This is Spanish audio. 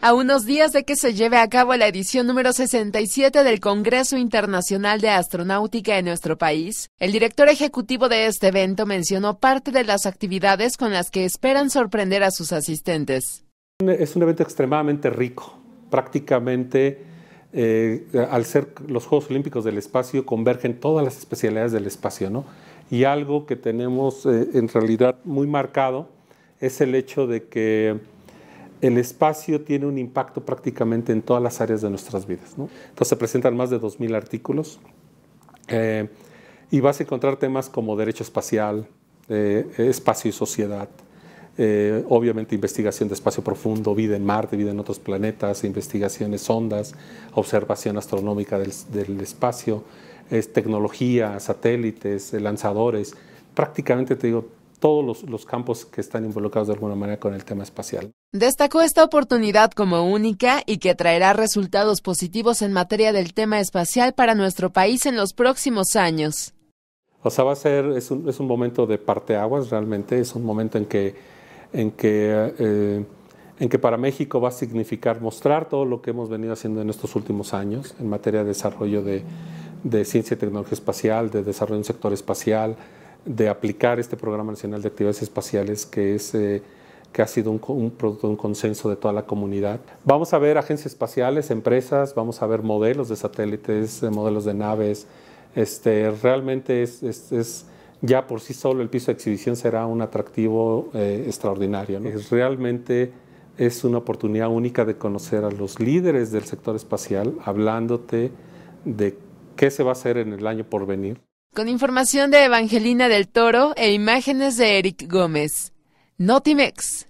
A unos días de que se lleve a cabo la edición número 67 del Congreso Internacional de Astronáutica en nuestro país, el director ejecutivo de este evento mencionó parte de las actividades con las que esperan sorprender a sus asistentes. Es un evento extremadamente rico. Prácticamente, eh, al ser los Juegos Olímpicos del Espacio, convergen todas las especialidades del espacio, ¿no? Y algo que tenemos eh, en realidad muy marcado es el hecho de que el espacio tiene un impacto prácticamente en todas las áreas de nuestras vidas. Entonces se presentan más de 2.000 artículos eh, y vas a encontrar temas como derecho espacial, eh, espacio y sociedad, eh, obviamente investigación de espacio profundo, vida en Marte, vida en otros planetas, investigaciones ondas, observación astronómica del, espacio, es tecnología, satélites, lanzadores, prácticamente te digo todos los, campos que están involucrados de alguna manera con el tema espacial. Destacó esta oportunidad como única y que traerá resultados positivos en materia del tema espacial para nuestro país en los próximos años. O sea, va a ser, es un, es un momento de parteaguas realmente, es un momento en que, en que, eh, en que para México va a significar mostrar todo lo que hemos venido haciendo en estos últimos años en materia de desarrollo de, de ciencia y tecnología espacial, de desarrollo en sector espacial, de aplicar este Programa Nacional de Actividades Espaciales que es... Eh, que ha sido un, producto producto un consenso de toda la comunidad. Vamos a ver agencias espaciales, empresas, vamos a ver modelos de satélites, eh, modelos de naves. Este, realmente es, ya por sí solo el piso de exhibición será un atractivo eh, extraordinario. Es, realmente es una oportunidad única de conocer a los líderes del sector espacial hablándote de qué se va a hacer en el año por venir con información de Evangelina del Toro e imágenes de Eric Gómez. Notimex.